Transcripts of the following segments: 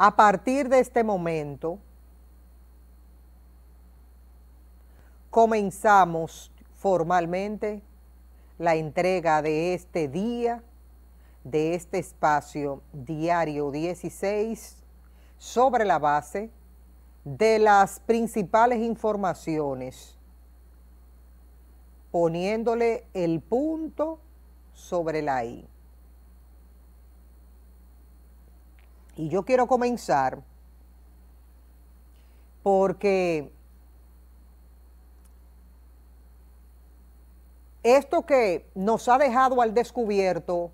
a partir de este momento, comenzamos formalmente la entrega de este día, de este espacio diario 16, sobre la base de las principales informaciones, poniéndole el punto sobre la I. Y yo quiero comenzar porque esto que nos ha dejado al descubierto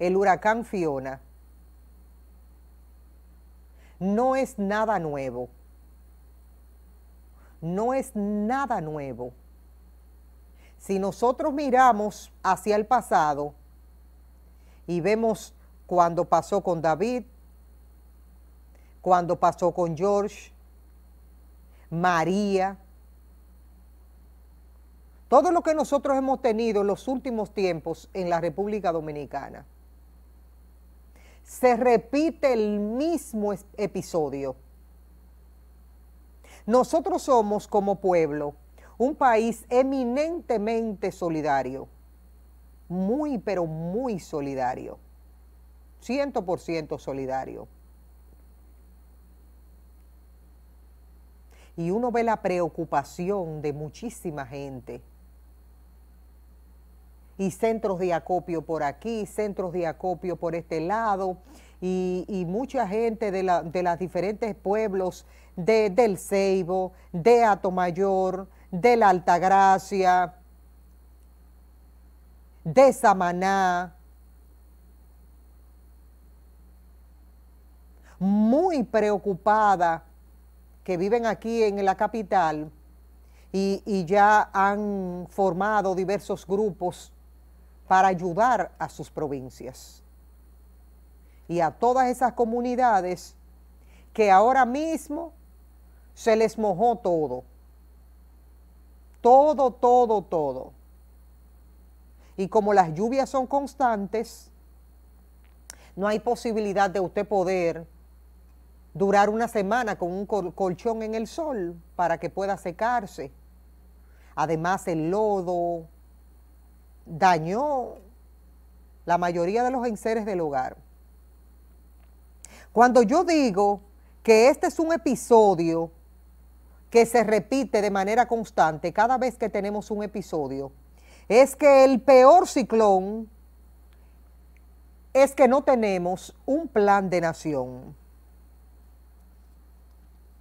el huracán Fiona no es nada nuevo. No es nada nuevo. Si nosotros miramos hacia el pasado y vemos cuando pasó con David, cuando pasó con George, María. Todo lo que nosotros hemos tenido en los últimos tiempos en la República Dominicana. Se repite el mismo episodio. Nosotros somos como pueblo un país eminentemente solidario, muy pero muy solidario. 100% solidario. Y uno ve la preocupación de muchísima gente. Y centros de acopio por aquí, centros de acopio por este lado, y, mucha gente de, la, los diferentes pueblos de, del Ceibo, de Atomayor, de la Altagracia, de Samaná, muy preocupada que viven aquí en la capital y, ya han formado diversos grupos para ayudar a sus provincias y a todas esas comunidades que ahora mismo se les mojó todo. Todo, todo, todo. Y como las lluvias son constantes, no hay posibilidad de usted poder durar una semana con un colchón en el sol para que pueda secarse. Además, el lodo dañó la mayoría de los enseres del hogar. Cuando yo digo que este es un episodio que se repite de manera constante cada vez que tenemos un episodio, es que el peor ciclón es que no tenemos un plan de nación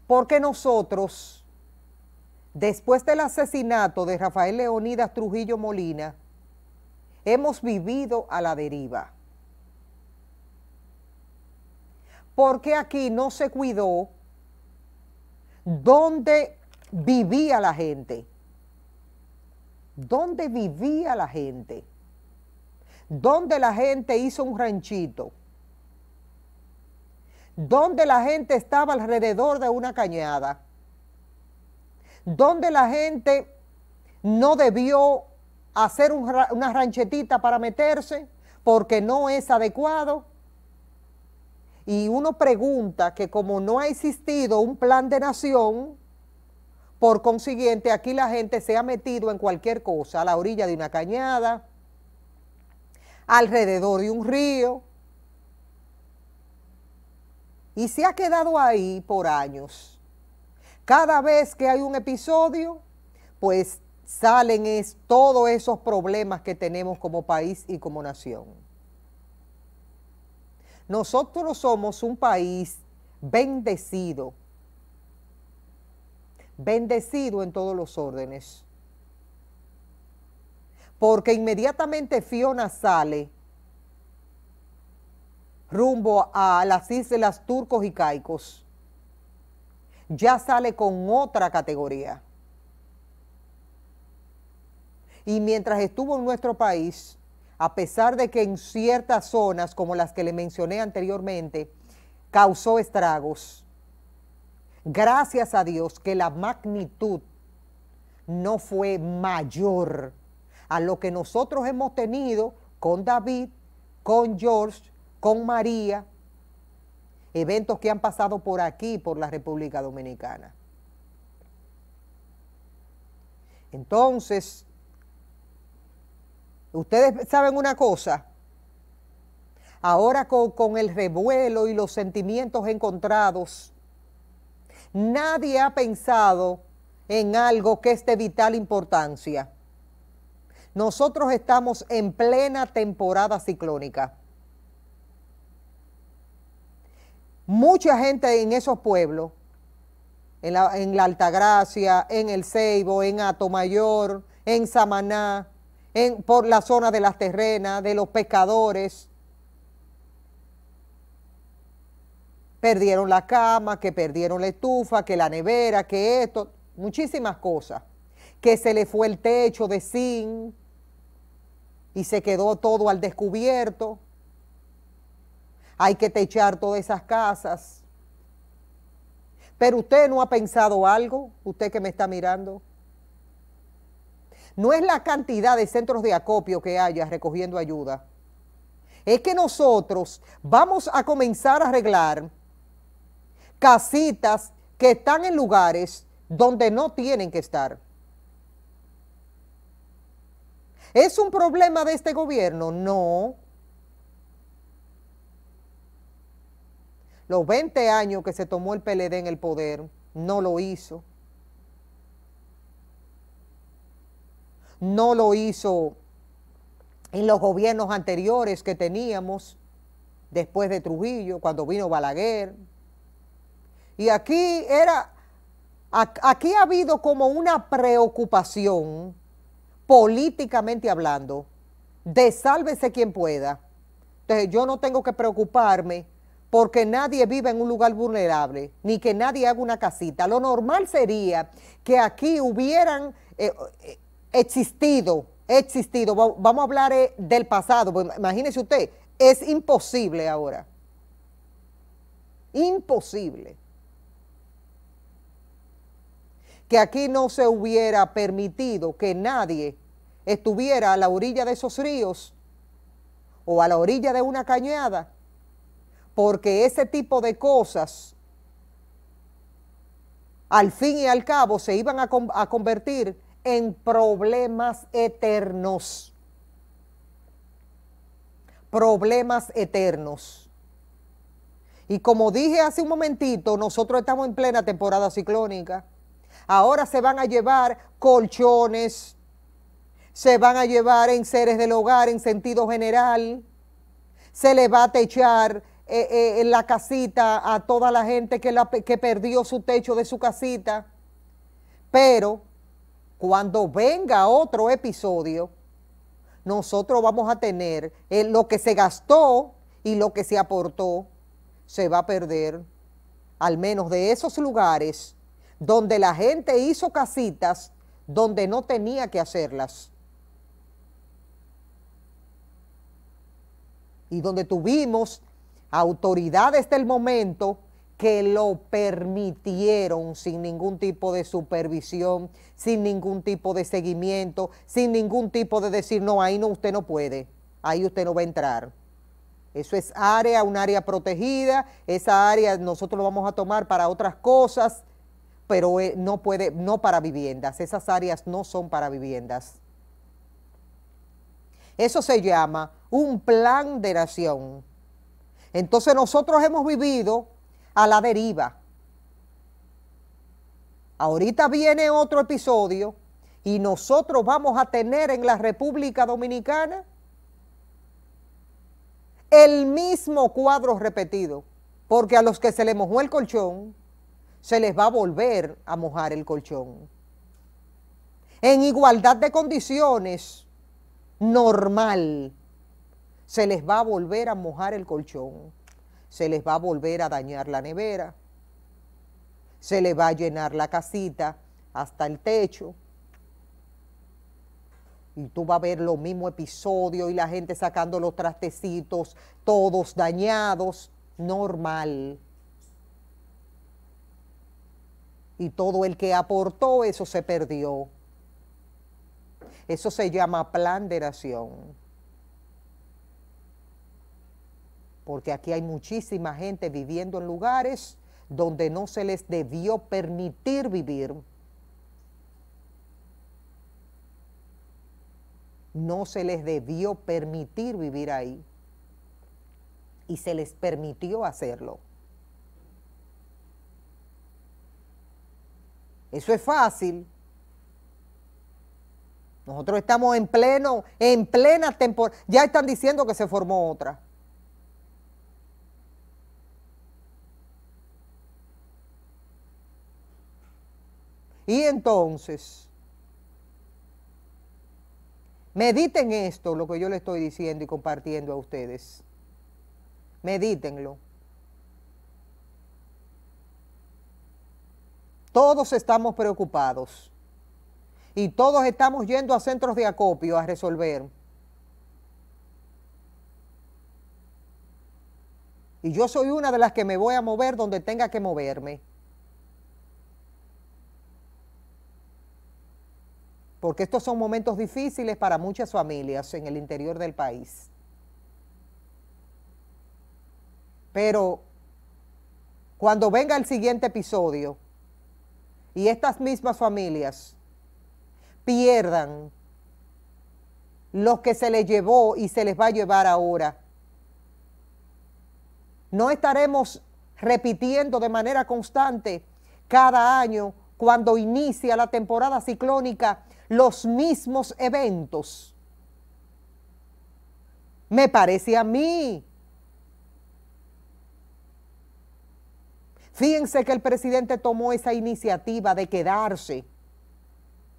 porque nosotros, después del asesinato de Rafael Leonidas Trujillo Molina, hemos vivido a la deriva. Porque aquí no se cuidó dónde vivía la gente. ¿Dónde vivía la gente? ¿Dónde la gente hizo un ranchito? donde la gente estaba alrededor de una cañada, donde la gente no debió hacer una ranchetita para meterse porque no es adecuado. Y uno pregunta que como no ha existido un plan de nación, por consiguiente aquí la gente se ha metido en cualquier cosa, a la orilla de una cañada, alrededor de un río, y se ha quedado ahí por años. Cada vez que hay un episodio, pues salen es, todos esos problemas que tenemos como país y como nación. Nosotros somos un país bendecido, bendecido en todos los órdenes, porque inmediatamente Fiona sale rumbo a las islas turcos y caicos, ya sale con otra categoría. Y mientras estuvo en nuestro país, a pesar de que en ciertas zonas, como las que le mencioné anteriormente, causó estragos, gracias a Dios que la magnitud no fue mayor a lo que nosotros hemos tenido con David, con George con María, eventos que han pasado por aquí, por la República Dominicana. Entonces, ustedes saben una cosa, ahora con, el revuelo y los sentimientos encontrados, nadie ha pensado en algo que es de vital importancia. Nosotros estamos en plena temporada ciclónica. mucha gente en esos pueblos, en la, Altagracia, en El Ceibo, en Atomayor, en Samaná, en, por la zona de las terrenas, de los pescadores. Perdieron la cama, que perdieron la estufa, que la nevera, que esto, muchísimas cosas. Que se le fue el techo de zinc y se quedó todo al descubierto hay que techar todas esas casas. Pero usted no ha pensado algo, usted que me está mirando. No es la cantidad de centros de acopio que haya recogiendo ayuda. Es que nosotros vamos a comenzar a arreglar casitas que están en lugares donde no tienen que estar. ¿Es un problema de este gobierno? No. Los 20 años que se tomó el PLD en el poder, no lo hizo. No lo hizo en los gobiernos anteriores que teníamos, después de Trujillo, cuando vino Balaguer. Y aquí era, aquí ha habido como una preocupación, políticamente hablando, de sálvese quien pueda. Entonces yo no tengo que preocuparme porque nadie vive en un lugar vulnerable, ni que nadie haga una casita. Lo normal sería que aquí hubieran eh, eh, existido, existido, vamos a hablar eh, del pasado, pues, imagínese usted, es imposible ahora. Imposible. Que aquí no se hubiera permitido que nadie estuviera a la orilla de esos ríos o a la orilla de una cañada porque ese tipo de cosas al fin y al cabo se iban a, convertir en problemas eternos. Problemas eternos. Y como dije hace un momentito, nosotros estamos en plena temporada ciclónica. Ahora se van a llevar colchones, se van a llevar en seres del hogar en sentido general, se les va a techar eh, eh, en la casita a toda la gente que, perdió su techo de su casita. Pero cuando venga otro episodio, nosotros vamos a tener eh, lo que se gastó y lo que se aportó se va a perder, al menos de esos lugares donde la gente hizo casitas donde no tenía que hacerlas. Y donde tuvimos autoridades del momento que lo permitieron sin ningún tipo de supervisión, sin ningún tipo de seguimiento, sin ningún tipo de decir, no, ahí no, usted no puede, ahí usted no va a entrar. Eso es área, un área protegida, esa área nosotros lo vamos a tomar para otras cosas, pero eh, no puede, no para viviendas, esas áreas no son para viviendas. Eso se llama un plan de nación entonces nosotros hemos vivido a la deriva. Ahorita viene otro episodio y nosotros vamos a tener en la República Dominicana el mismo cuadro repetido, porque a los que se les mojó el colchón, se les va a volver a mojar el colchón. En igualdad de condiciones, normal se les va a volver a mojar el colchón, se les va a volver a dañar la nevera, se les va a llenar la casita hasta el techo. Y tú vas a ver los mismo episodios y la gente sacando los trastecitos, todos dañados, normal. Y todo el que aportó eso se perdió. Eso se llama plan de porque aquí hay muchísima gente viviendo en lugares donde no se les debió permitir vivir. No se les debió permitir vivir ahí. Y se les permitió hacerlo. Eso es fácil. Nosotros estamos en pleno, en plena temporada. Ya están diciendo que se formó otra. Y entonces, mediten esto, lo que yo le estoy diciendo y compartiendo a ustedes. Medítenlo. Todos estamos preocupados y todos estamos yendo a centros de acopio a resolver. Y yo soy una de las que me voy a mover donde tenga que moverme. porque estos son momentos difíciles para muchas familias en el interior del país. Pero cuando venga el siguiente episodio y estas mismas familias pierdan lo que se les llevó y se les va a llevar ahora, no estaremos repitiendo de manera constante cada año cuando inicia la temporada ciclónica los mismos eventos. Me parece a mí. Fíjense que el presidente tomó esa iniciativa de quedarse.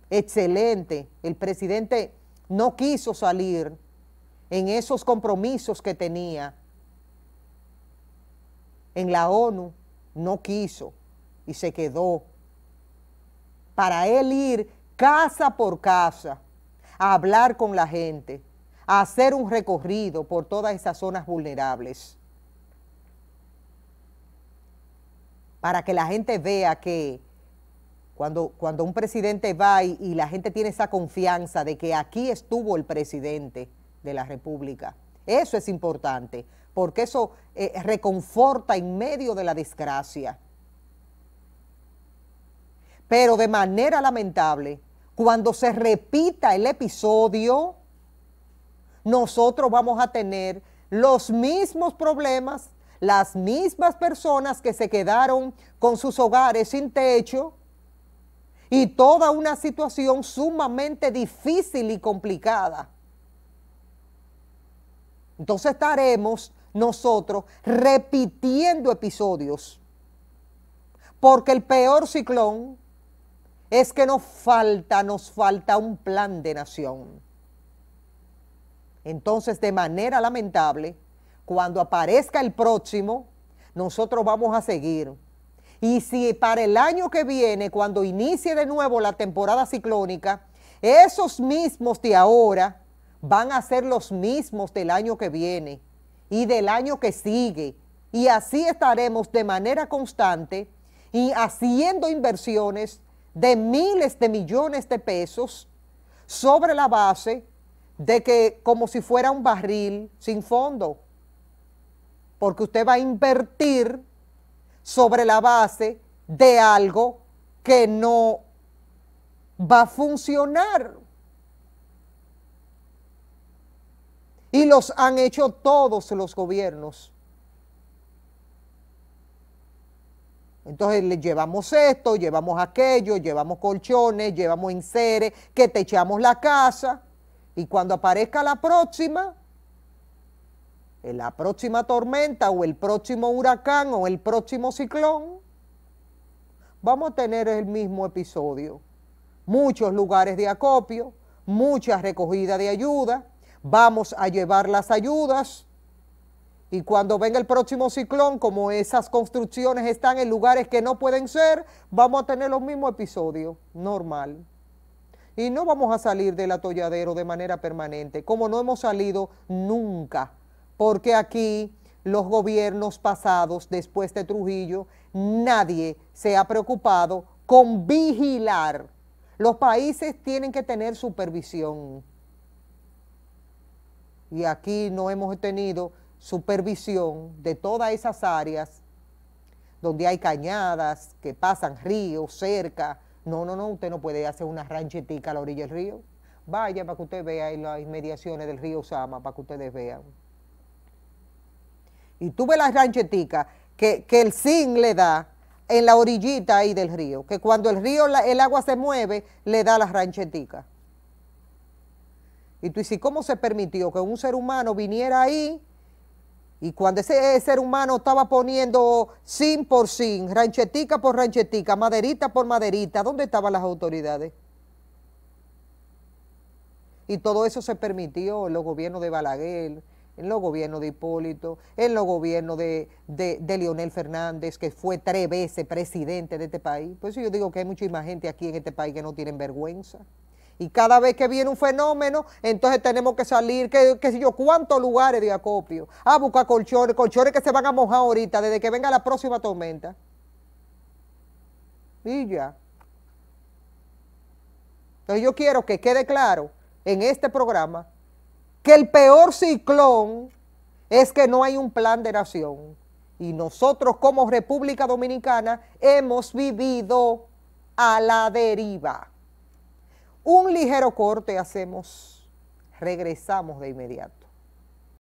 Excelente. El presidente no quiso salir en esos compromisos que tenía. En la ONU no quiso y se quedó. Para él ir casa por casa, a hablar con la gente, a hacer un recorrido por todas esas zonas vulnerables. Para que la gente vea que cuando, cuando un presidente va y, la gente tiene esa confianza de que aquí estuvo el presidente de la República. Eso es importante, porque eso eh, reconforta en medio de la desgracia. Pero de manera lamentable, cuando se repita el episodio, nosotros vamos a tener los mismos problemas, las mismas personas que se quedaron con sus hogares sin techo y toda una situación sumamente difícil y complicada. Entonces estaremos nosotros repitiendo episodios, porque el peor ciclón es que nos falta, nos falta un plan de nación. Entonces, de manera lamentable, cuando aparezca el próximo, nosotros vamos a seguir. Y si para el año que viene, cuando inicie de nuevo la temporada ciclónica, esos mismos de ahora van a ser los mismos del año que viene y del año que sigue. Y así estaremos de manera constante y haciendo inversiones de miles de millones de pesos sobre la base de que como si fuera un barril sin fondo, porque usted va a invertir sobre la base de algo que no va a funcionar. Y los han hecho todos los gobiernos Entonces le llevamos esto, llevamos aquello, llevamos colchones, llevamos enseres, que te echamos la casa. Y cuando aparezca la próxima, la próxima tormenta o el próximo huracán o el próximo ciclón, vamos a tener el mismo episodio. Muchos lugares de acopio, mucha recogida de ayuda, vamos a llevar las ayudas, y cuando venga el próximo ciclón, como esas construcciones están en lugares que no pueden ser, vamos a tener los mismos episodios, normal. Y no vamos a salir del atolladero de manera permanente, como no hemos salido nunca, porque aquí los gobiernos pasados, después de Trujillo, nadie se ha preocupado con vigilar. Los países tienen que tener supervisión. Y aquí no hemos tenido supervisión de todas esas áreas donde hay cañadas, que pasan ríos cerca. No, no, no, usted no puede hacer una ranchetica a la orilla del río. Vaya para que usted vea en las inmediaciones del río Sama, para que ustedes vean. Y tú ves las rancheticas que, el zinc le da en la orillita ahí del río, que cuando el río, el agua se mueve, le da las ranchetica. Y tú dices, ¿cómo se permitió que un ser humano viniera ahí y cuando ese ser humano estaba poniendo sin por sin, ranchetica por ranchetica, maderita por maderita, ¿dónde estaban las autoridades? Y todo eso se permitió en los gobiernos de Balaguer, en los gobiernos de Hipólito, en los gobiernos de, Leonel Fernández, que fue tres veces presidente de este país. Por eso yo digo que hay muchísima gente aquí en este país que no tienen vergüenza. Y cada vez que viene un fenómeno, entonces tenemos que salir, qué, sé yo, cuántos lugares de acopio, a buscar colchones, colchones que se van a mojar ahorita, desde que venga la próxima tormenta. Y ya. Entonces yo quiero que quede claro en este programa que el peor ciclón es que no hay un plan de nación. Y nosotros como República Dominicana hemos vivido a la deriva. Un ligero corte hacemos, regresamos de inmediato.